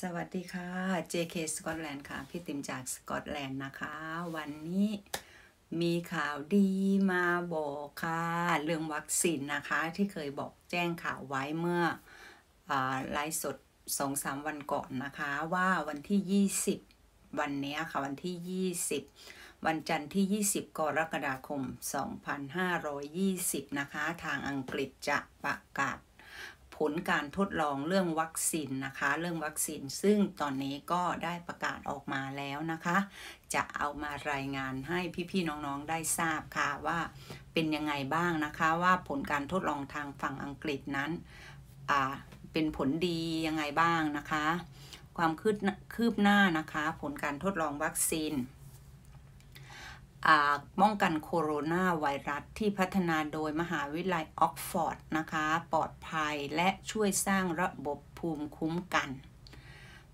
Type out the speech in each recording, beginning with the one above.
สวัสดีค่ะ JK สกอตแลนด์ค่ะ พี่ติ๋มจากสกอตแลนด์นะคะ วันนี้มีข่าวดีมาบอกค่ะ เรื่องวัคซีนนะคะ ที่เคยบอกแจ้งข่าวไว้เมื่อไลฟ์สดสองสามวันก่อนนะคะ ว่าวันที่ 20 วันนี้ค่ะวันที่ 20 วันจันทร์ที่ 20กรกฎาคม 2520 นะคะ ทางอังกฤษจะประกาศลการทดลองเรื่องวัคซีนนะคะเรื่องวัคซีนซึ่งตอนนี้ก็ได้ประกาศออกมาแล้วนะคะ จะเอามารายงานให้พี่ๆน้องๆได้ทราบค่ะว่าเป็นยังไงบ้างนะคะว่าผลการทดลองทางฝั่งอังกฤษนั้นเป็นผลดียังไงบ้างนะคะ ความคืบหน้านะคะ ผลการทดลองวัคซีนป้องกันโคโรนาไวรัสที่พัฒนาโดยมหาวิทยาลัยออกฟอร์ดนะคะ ปลอดภัยและช่วยสร้างระบบภูมิคุ้มกัน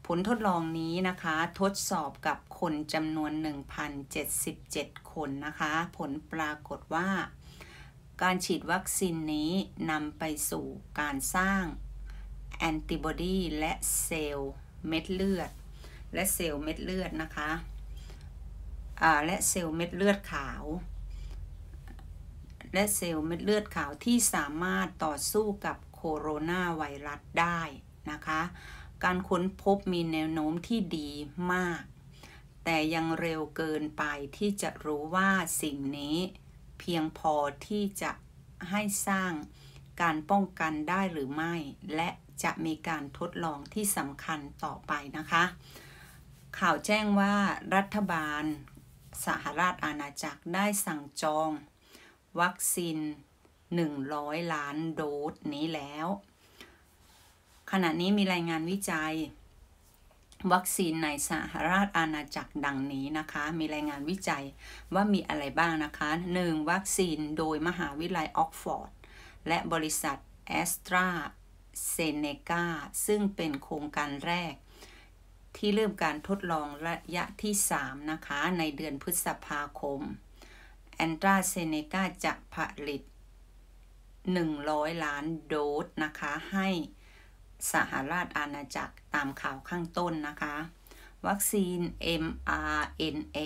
ผลทดลองนี้นะคะทดสอบกับคนจำนวน 1,077 คนนะคะ ผลปรากฏว่า การฉีดวัคซีนนี้นำไปสู่การสร้างแอนติบอดีและเซลล์เม็ดเลือดและเซลล์เม็ดเลือดนะคะและเซลล์เม็ดเลือดขาว และเซลล์เม็ดเลือดขาวที่สามารถต่อสู้กับโคโรนาไวรัสได้นะคะ การค้นพบมีแนวโน้มที่ดีมาก แต่ยังเร็วเกินไปที่จะรู้ว่าสิ่งนี้ เพียงพอที่จะให้สร้างการป้องกันได้หรือไม่ และจะมีการทดลองที่สำคัญต่อไปนะคะ ข่าวแจ้งว่ารัฐบาลสหราชอาณาจักรได้สั่งจอง วัคซีน100 ล้านโดสนี้แล้ว ขณะนี้มีรายงานวิจัย วัคซีนในสหราชอาณาจักรดังนี้นะคะ มีรายงานวิจัยว่ามีอะไรบ้างนะคะ 1. วัคซีนโดยมหาวิทยาลัยออกฟอร์ดและบริษัทแอสตราเซเนกาซึ่งเป็นโครงการแรกที่เริ่มการทดลองระยะที่ 3 นะคะในเดือนพฤษภาคมแอนตราเซเนกาจะผลิต 100 ล้านโดสนะคะให้สหราชอาณาจักรตามข่าวข้างต้นนะคะ วัคซีน mRNA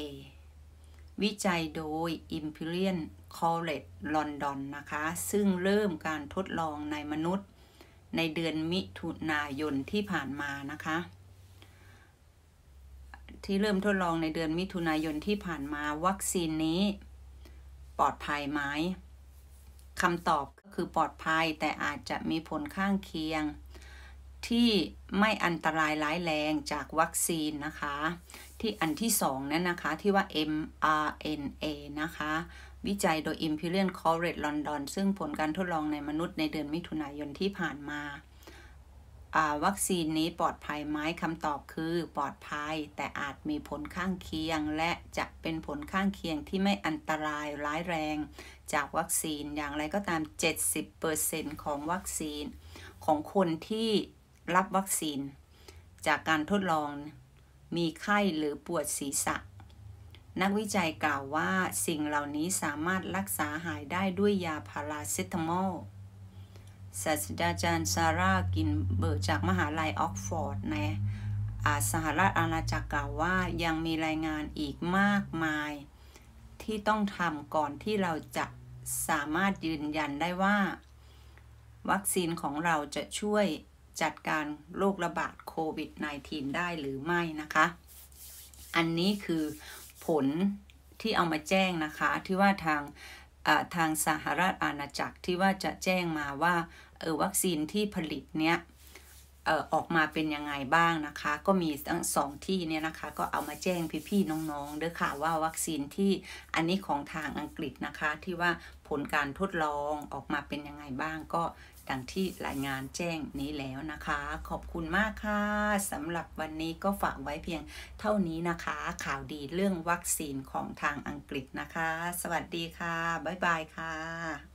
วิจัยโดย Imperial College London นะคะ ซึ่งเริ่มการทดลองในมนุษย์ในเดือนมิถุนายนที่ผ่านมานะคะที่เริ่มทดลองในเดือนมิถุนายนที่ผ่านมาวัคซีนนี้ ปลอดภัยไหมคำตอบก็คือปลอดภัยแต่อาจจะมีผลข้างเคียง ที่ไม่อันตรายร้ายแรงจากวัคซีนนะคะ ที่อันที่สองนั่นนะคะ ที่ว่า mRNA นะคะ วิจัยโดย Imperial College London ซึ่งผลการทดลองในมนุษย์ในเดือนมิถุนายนที่ผ่านมาวัคซีนนี้ปลอดภัยไหมคำตอบคือปลอดภัย แต่อาจมีผลข้างเคียงและจะเป็นผลข้างเคียงที่ไม่อันตรายร้ายแรงจากวัคซีน อย่างไรก็ตาม 70%ของวัคซีน ของคนที่รับวัคซีนจากการทดลองมีไข้หรือปวดศีรษะ นักวิจัยกล่าวว่าสิ่งเหล่านี้สามารถรักษาหายได้ด้วยยาพาราเซตามอลศาสตราจารย์ซาร่ากินเบิร์จากมหาลัยออกฟอร์ดในอาสหรัฐอาณาจักรกล่าวว่ายังมีรายงานอีกมากมาย ที่ต้องทำก่อนที่เราจะสามารถยืนยันได้ว่า วัคซีนของเราจะช่วยจัดการโรคระบาดโควิด -19 ได้หรือไม่นะคะ อันนี้คือผลที่เอามาแจ้งนะคะ ที่ว่าทางทางสหราชอาณาจักรที่ว่าจะแจ้งมาว่าเออวัคซีนที่ผลิตเนี้ยออกมาเป็นยังไงบ้างนะคะก็มีทั้งสองที่เนี่ยนะคะก็เอามาแจ้งพี่ๆน้องๆด้วยค่ะว่าวัคซีนที่อันนี้ของทางอังกฤษนะคะที่ว่าผลการทดลองออกมาเป็นยังไงบ้างก็ดังที่รายงานแจ้งนี้แล้วนะคะ ขอบคุณมากค่ะ สำหรับวันนี้ก็ฝากไว้เพียงเท่านี้นะคะ ข่าวดีเรื่องวัคซีนของทางอังกฤษนะคะ สวัสดีค่ะ บ๊ายบายค่ะ